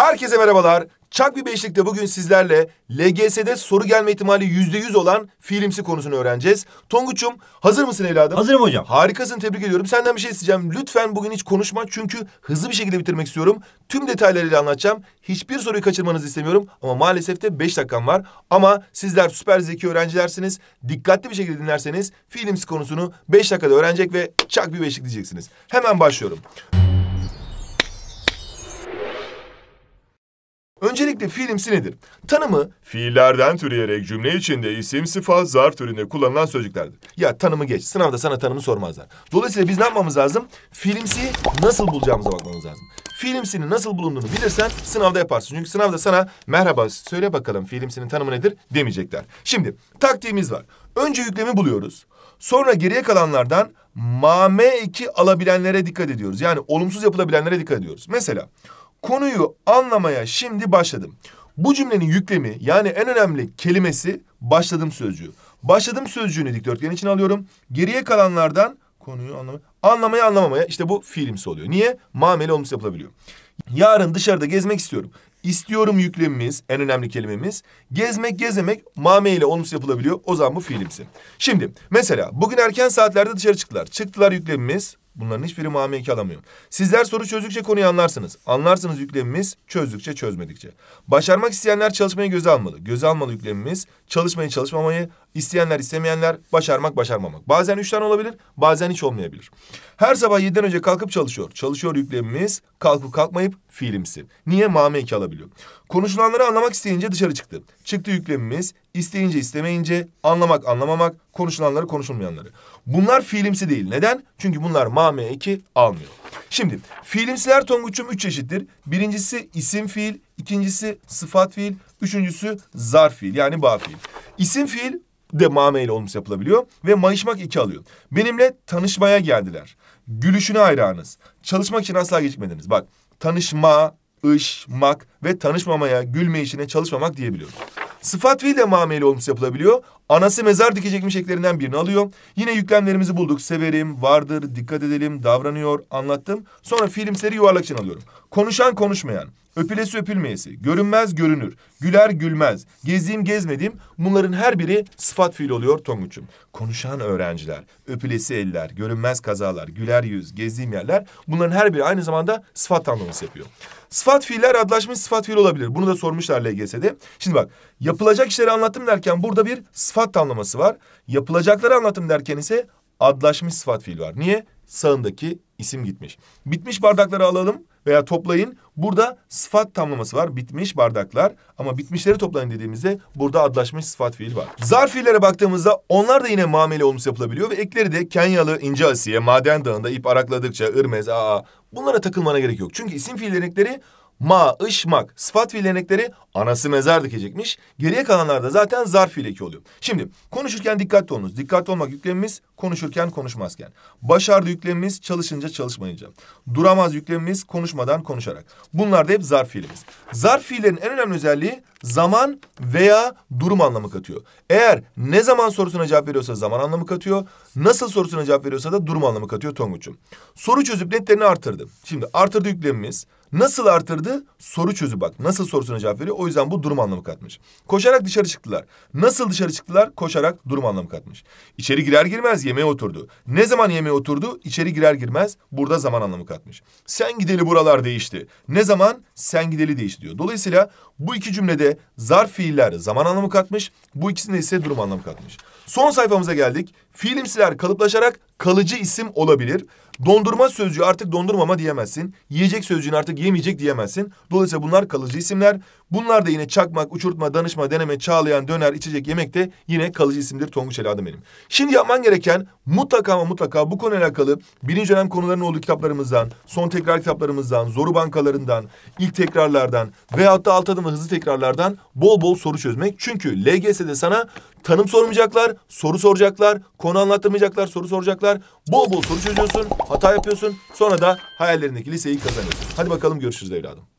Herkese merhabalar. Çak bir beşlikte bugün sizlerle LGS'de soru gelme ihtimali yüzde yüz olan fiilimsi konusunu öğreneceğiz. Tonguç'um hazır mısın evladım? Hazırım hocam. Harikasın tebrik ediyorum. Senden bir şey isteyeceğim. Lütfen bugün hiç konuşma çünkü hızlı bir şekilde bitirmek istiyorum. Tüm detaylarıyla anlatacağım. Hiçbir soruyu kaçırmanızı istemiyorum ama maalesef de beş dakikam var. Ama sizler süper zeki öğrencilersiniz. Dikkatli bir şekilde dinlerseniz fiilimsi konusunu beş dakikada öğrenecek ve çak bir beşlik diyeceksiniz. Hemen başlıyorum. Öncelikle fiilimsi nedir? Tanımı fiillerden türeyerek cümle içinde isim, sıfat, zarf türünde kullanılan sözcüklerdir. Ya tanımı geç. Sınavda sana tanımı sormazlar. Dolayısıyla biz ne yapmamız lazım? Fiilimsiyi nasıl bulacağımıza bakmamız lazım. Fiilimsinin nasıl bulunduğunu bilirsen sınavda yaparsın. Çünkü sınavda sana merhaba söyle bakalım fiilimsinin tanımı nedir demeyecekler. Şimdi taktiğimiz var. Önce yüklemi buluyoruz. Sonra geriye kalanlardan mame eki alabilenlere dikkat ediyoruz. Yani olumsuz yapılabilenlere dikkat ediyoruz. Mesela Konuyu anlamaya şimdi başladım. Bu cümlenin yüklemi yani en önemli kelimesi başladım sözcüğü. Başladım sözcüğünü dikdörtgen için alıyorum. Geriye kalanlardan konuyu anlamaya, anlamaya anlamamaya işte bu fiilimsi oluyor. Niye? Mameli olumsuz yapılabiliyor. Yarın dışarıda gezmek istiyorum. İstiyorum yüklemimiz en önemli kelimemiz. Gezmek gezmek mameyle olumsuz yapılabiliyor. O zaman bu fiilimsi. Şimdi mesela bugün erken saatlerde dışarı çıktılar. Çıktılar yüklemimiz Bunların hiçbiri mamiki alamıyor. Sizler soru çözdükçe konuyu anlarsınız. Anlarsınız yüklemimiz çözdükçe çözmedikçe. Başarmak isteyenler çalışmayı göze almalı. Göze almalı yüklemimiz çalışmayı çalışmamayı, İsteyenler, istemeyenler, başarmak, başarmamak. Bazen üç tane olabilir, bazen hiç olmayabilir. Her sabah yediden önce kalkıp çalışıyor. Çalışıyor yüklemimiz, kalkıp kalkmayıp fiilimsi. Niye? Mame iki alabiliyor. Konuşulanları anlamak isteyince dışarı çıktı. Çıktı yüklemimiz, isteyince istemeyince, anlamak anlamamak, konuşulanları konuşulmayanları. Bunlar fiilimsi değil. Neden? Çünkü bunlar mame iki almıyor. Şimdi fiilimsiler Tonguç'um üç çeşittir. Birincisi isim fiil, ikincisi sıfat fiil, üçüncüsü zarf fiil yani bağ fiil. İsim fiil de mame ile olumsuz yapılabiliyor. Ve mayışmak iki alıyor. Benimle tanışmaya geldiler. Gülüşüne hayranız. Çalışmak için asla gecikmediniz. Bak tanışma, ışmak ve tanışmamaya, gülme işine çalışmamak diyebiliyoruz. Sıfat fiil de mameli olumsuz yapılabiliyor Anası mezar dikecekmiş eklerinden birini alıyor. Yine yüklemlerimizi bulduk. Severim, vardır, dikkat edelim, davranıyor, anlattım. Sonra filmseri yuvarlak için alıyorum. Konuşan konuşmayan, öpülesi öpülmeyesi, görünmez görünür, güler gülmez, gezdiğim gezmediğim bunların her biri sıfat fiil oluyor Tonguç'um. Konuşan öğrenciler, öpülesi eller, görünmez kazalar, güler yüz, gezdiğim yerler bunların her biri aynı zamanda sıfat anlaması yapıyor. Sıfat fiiller adlaşmış sıfat fiil olabilir. Bunu da sormuşlar LGS'de. Şimdi bak yapılacak işleri anlattım derken burada bir sıfat sıfat tamlaması var. Yapılacakları anlatım derken ise adlaşmış sıfat fiil var. Niye? Sağındaki isim gitmiş. Bitmiş bardakları alalım veya toplayın. Burada sıfat tamlaması var. Bitmiş bardaklar ama bitmişleri toplayın dediğimizde burada adlaşmış sıfat fiil var. Zarf fiillere baktığımızda onlar da yine mameli olmuş yapılabiliyor ve ekleri de Kenyalı, İnce Asiye, Maden Dağı'nda ip arakladıkça, Irmez, aa bunlara takılmana gerek yok. Çünkü isim fiillerin ekleri ma, ış, sıfat fiil anası mezar dikecekmiş. Geriye kalanlar da zaten zarf fiil oluyor. Şimdi konuşurken dikkatli olunuz. Dikkatli olmak yüklemimiz konuşurken konuşmazken. Başardı yüklemimiz çalışınca çalışmayınca. Duramaz yüklemimiz konuşmadan konuşarak. Bunlar da hep zarf fiilimiz. Zarf fiillerin en önemli özelliği zaman veya durum anlamı katıyor. Eğer ne zaman sorusuna cevap veriyorsa zaman anlamı katıyor. Nasıl sorusuna cevap veriyorsa da durum anlamı katıyor Tonguç'um. Soru çözüp netlerini artırdı. Şimdi artırdı yüklemimiz. Nasıl artırdı? Soru çözü bak. Nasıl sorusuna cevap veriyor. O yüzden bu durum anlamı katmış. Koşarak dışarı çıktılar. Nasıl dışarı çıktılar? Koşarak durum anlamı katmış. İçeri girer girmez yemeğe oturdu. Ne zaman yemeğe oturdu? İçeri girer girmez burada zaman anlamı katmış. Sen gideli buralar değişti. Ne zaman? Sen gideli değişti diyor. Dolayısıyla bu iki cümlede de zarf fiiller zaman anlamı katmış. Bu ikisinde ise durum anlamı katmış. Son sayfamıza geldik. Fiilimsiler kalıplaşarak kalıcı isim olabilir. Dondurma sözcüğü artık dondurmama diyemezsin. Yiyecek sözcüğünü artık yemeyecek diyemezsin. Dolayısıyla bunlar kalıcı isimler. Bunlar da yine çakmak, uçurtma, danışma, deneme, çağlayan, döner, içecek, yemek de yine kalıcı isimdir Tonguç adım benim. Şimdi yapman gereken mutlaka ama mutlaka bu konuyla alakalı birinci dönem konuların olduğu kitaplarımızdan, son tekrar kitaplarımızdan, zoru bankalarından, ilk tekrarlardan veyahut da alt adım ve hızlı tekrarlardan bol bol soru çözmek. Çünkü LGS'de sana tanım sormayacaklar, soru soracaklar, konu anlattırmayacaklar, soru soracaklar çocuklar. Bol bol soru çözüyorsun, hata yapıyorsun. Sonra da hayallerindeki liseyi kazanıyorsun. Hadi bakalım görüşürüz evladım.